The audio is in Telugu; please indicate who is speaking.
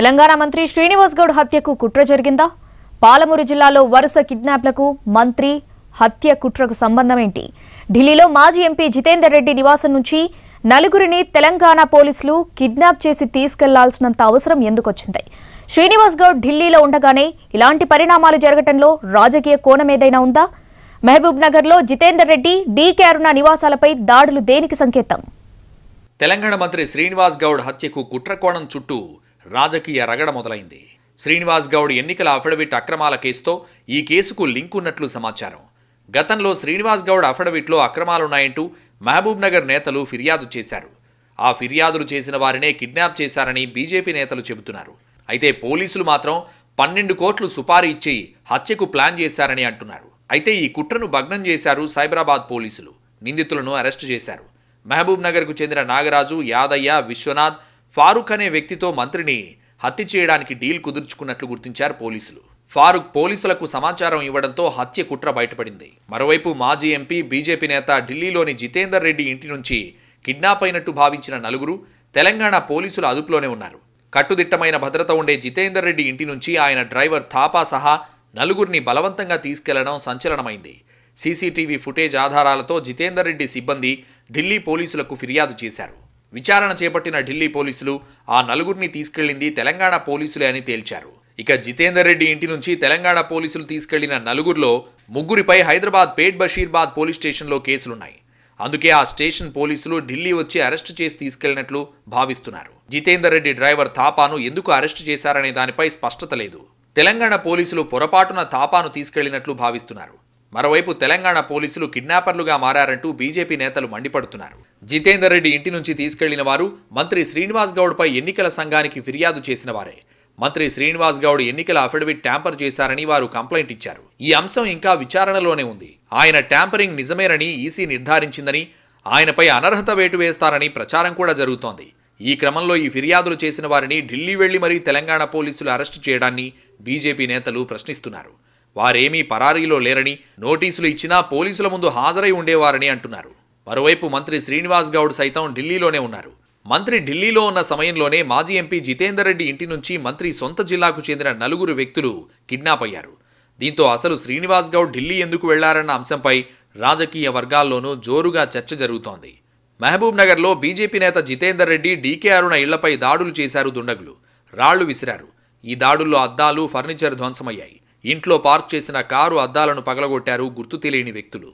Speaker 1: తెలంగాణ మంత్రి శ్రీనివాస్ గౌడ్ హత్యకు కుట్ర జరిగిందా పాలమూరు జిల్లాలో వరుస కిడ్నాప్లకు మంత్రి హత్య కుట్రకు సంబంధమేంటి ఢిల్లీలో మాజీ ఎంపీ జితేందర్ రెడ్డి నివాసం నుంచి నలుగురిని తెలంగాణ పోలీసులు కిడ్నాప్ చేసి తీసుకెళ్లాల్సినంత అవసరం ఎందుకొచ్చింది శ్రీనివాస్ గౌడ్ ఢిల్లీలో ఉండగానే ఇలాంటి పరిణామాలు జరగటంలో రాజకీయ కోణం ఏదైనా ఉందా మహబూబ్ నగర్ లో జితేందర్ రెడ్డి డీకే అరుణ నివాసాలపై దాడులు దేనికి సంకేతం
Speaker 2: తెలంగాణ మంత్రి శ్రీనివాస్ గౌడ్ హత్యకు కుట్రకోణం చుట్టూ రాజకీయ రగడ మొదలైంది శ్రీనివాస్ గౌడ్ ఎన్నికల అఫిడవిట్ అక్రమాల కేసుతో ఈ కేసుకు లింక్ ఉన్నట్లు సమాచారం గతంలో శ్రీనివాస్ గౌడ్ అఫిడవిట్లో అక్రమాలున్నాయంటూ మహబూబ్ నగర్ నేతలు ఫిర్యాదు చేశారు ఆ ఫిర్యాదులు చేసిన వారినే కిడ్నాప్ చేశారని బీజేపీ నేతలు చెబుతున్నారు అయితే పోలీసులు మాత్రం పన్నెండు కోట్లు సుపారీ ఇచ్చి హత్యకు ప్లాన్ చేశారని అంటున్నారు అయితే ఈ కుట్రను భగ్నం చేశారు సైబరాబాద్ పోలీసులు నిందితులను అరెస్టు చేశారు మహబూబ్ నగర్కు చెందిన నాగరాజు యాదయ్య విశ్వనాథ్ ఫారూక్ అనే వ్యక్తితో మంత్రిని హత్య చేయడానికి డీల్ కుదుర్చుకున్నట్లు గుర్తించారు పోలీసులు ఫారూక్ పోలీసులకు సమాచారం ఇవ్వడంతో హత్య కుట్ర బయటపడింది మరోవైపు మాజీ ఎంపీ బీజేపీ నేత ఢిల్లీలోని జితేందర్ రెడ్డి ఇంటి నుంచి కిడ్నాప్ అయినట్టు భావించిన నలుగురు తెలంగాణ పోలీసుల అదుపులోనే ఉన్నారు కట్టుదిట్టమైన భద్రత ఉండే జితేందర్ రెడ్డి ఇంటి నుంచి ఆయన డ్రైవర్ థాపా సహా నలుగురిని బలవంతంగా తీసుకెళ్లడం సంచలనమైంది సీసీటీవీ ఫుటేజ్ ఆధారాలతో జితేందర్ రెడ్డి సిబ్బంది ఢిల్లీ పోలీసులకు ఫిర్యాదు చేశారు విచారణ చేపట్టిన ఢిల్లీ పోలీసులు ఆ నలుగురిని తీసుకెళ్లింది తెలంగాణ పోలీసులే అని తేల్చారు ఇక జితేందర్ రెడ్డి ఇంటి నుంచి తెలంగాణ పోలీసులు తీసుకెళ్లిన నలుగురిలో ముగ్గురిపై హైదరాబాద్ పేట్ బషీర్బాద్ పోలీస్ స్టేషన్లో కేసులున్నాయి అందుకే ఆ స్టేషన్ పోలీసులు ఢిల్లీ వచ్చి అరెస్టు చేసి తీసుకెళ్లినట్లు భావిస్తున్నారు జితేందర్ రెడ్డి డ్రైవర్ తాపాను ఎందుకు అరెస్టు చేశారనే దానిపై స్పష్టత లేదు తెలంగాణ పోలీసులు పొరపాటున తాపాను తీసుకెళ్లినట్లు భావిస్తున్నారు మరోవైపు తెలంగాణ పోలీసులు కిడ్నాపర్లుగా మారారంటూ బీజేపీ నేతలు మండిపడుతున్నారు జితేందర్ రెడ్డి ఇంటి నుంచి తీసుకెళ్లిన వారు మంత్రి శ్రీనివాస్ గౌడ్పై ఎన్నికల సంఘానికి ఫిర్యాదు చేసిన వారే మంత్రి శ్రీనివాస్ గౌడ్ ఎన్నికల అఫిడవిట్ ట్యాంపర్ చేశారని వారు కంప్లైంట్ ఇచ్చారు ఈ అంశం ఇంకా విచారణలోనే ఉంది ఆయన ట్యాంపరింగ్ నిజమేనని ఈసీ నిర్ధారించిందని ఆయనపై అనర్హత వేటు వేస్తారని ప్రచారం కూడా జరుగుతోంది ఈ క్రమంలో ఈ ఫిర్యాదులు చేసిన వారిని ఢిల్లీ వెళ్లి మరీ తెలంగాణ పోలీసులు అరెస్టు చేయడాన్ని బీజేపీ నేతలు ప్రశ్నిస్తున్నారు వారేమీ పరారీలో లేరని నోటీసులు ఇచ్చినా పోలీసుల ముందు హాజరై ఉండేవారని అంటున్నారు మరోవైపు మంత్రి శ్రీనివాస్ గౌడ్ సైతం ఢిల్లీలోనే ఉన్నారు మంత్రి ఢిల్లీలో ఉన్న సమయంలోనే మాజీ ఎంపీ జితేందర్ రెడ్డి ఇంటి నుంచి మంత్రి సొంత జిల్లాకు చెందిన నలుగురు వ్యక్తులు కిడ్నాప్ అయ్యారు దీంతో అసలు శ్రీనివాస్ గౌడ్ ఢిల్లీ ఎందుకు వెళ్లారన్న అంశంపై రాజకీయ వర్గాల్లోనూ జోరుగా చర్చ జరుగుతోంది మహబూబ్ నగర్లో బీజేపీ నేత జితేందర్ రెడ్డి డీకే అరుణ ఇళ్లపై దాడులు చేశారు దుండగులు రాళ్లు విసిరారు ఈ దాడుల్లో అద్దాలు ఫర్నిచర్ ధ్వంసమయ్యాయి ఇంట్లో పార్క్ చేసిన కారు అద్దాలను పగలగొట్టారు గుర్తు తెలియని వ్యక్తులు